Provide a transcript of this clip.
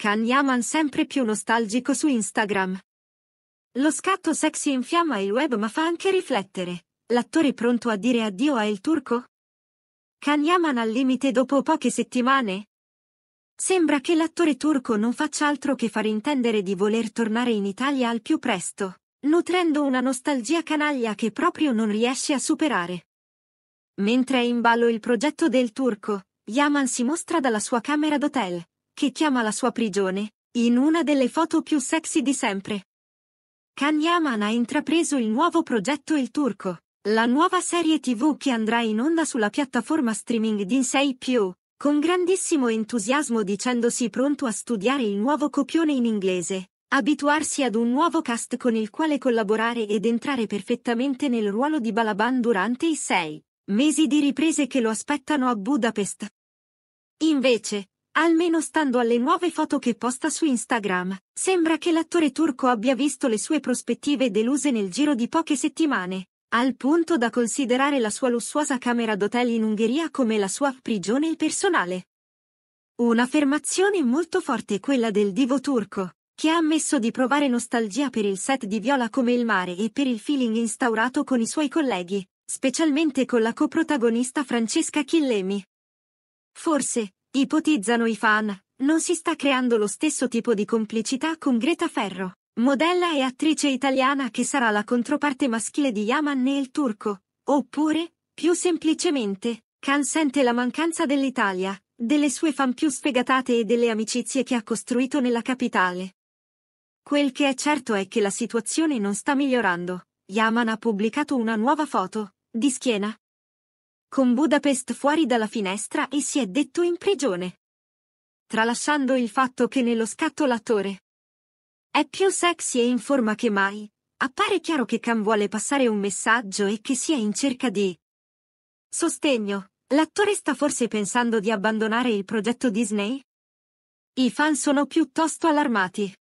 Can Yaman sempre più nostalgico su Instagram. Lo scatto sexy infiamma il web ma fa anche riflettere. L'attore pronto a dire addio a El Turco? Can Yaman al limite dopo poche settimane? Sembra che l'attore turco non faccia altro che far intendere di voler tornare in Italia al più presto, nutrendo una nostalgia canaglia che proprio non riesce a superare. Mentre è in ballo il progetto del turco, Yaman si mostra dalla sua camera d'hotel, che chiama la sua prigione, in una delle foto più sexy di sempre. Kanyaman ha intrapreso il nuovo progetto Il Turco, la nuova serie tv che andrà in onda sulla piattaforma streaming di 6 più, con grandissimo entusiasmo dicendosi pronto a studiare il nuovo copione in inglese, abituarsi ad un nuovo cast con il quale collaborare ed entrare perfettamente nel ruolo di Balaban durante i sei mesi di riprese che lo aspettano a Budapest. Invece, Almeno stando alle nuove foto che posta su Instagram, sembra che l'attore turco abbia visto le sue prospettive deluse nel giro di poche settimane, al punto da considerare la sua lussuosa camera d'hotel in Ungheria come la sua prigione personale. Un'affermazione molto forte è quella del divo turco, che ha ammesso di provare nostalgia per il set di Viola come il mare e per il feeling instaurato con i suoi colleghi, specialmente con la coprotagonista Francesca Chillemi. Forse, Ipotizzano i fan, non si sta creando lo stesso tipo di complicità con Greta Ferro, modella e attrice italiana che sarà la controparte maschile di Yaman e il turco, oppure, più semplicemente, Khan sente la mancanza dell'Italia, delle sue fan più sfegatate e delle amicizie che ha costruito nella capitale. Quel che è certo è che la situazione non sta migliorando. Yaman ha pubblicato una nuova foto, di schiena, con Budapest fuori dalla finestra e si è detto in prigione. Tralasciando il fatto che nello scatto l'attore è più sexy e in forma che mai, appare chiaro che Khan vuole passare un messaggio e che sia in cerca di sostegno. L'attore sta forse pensando di abbandonare il progetto Disney? I fan sono piuttosto allarmati.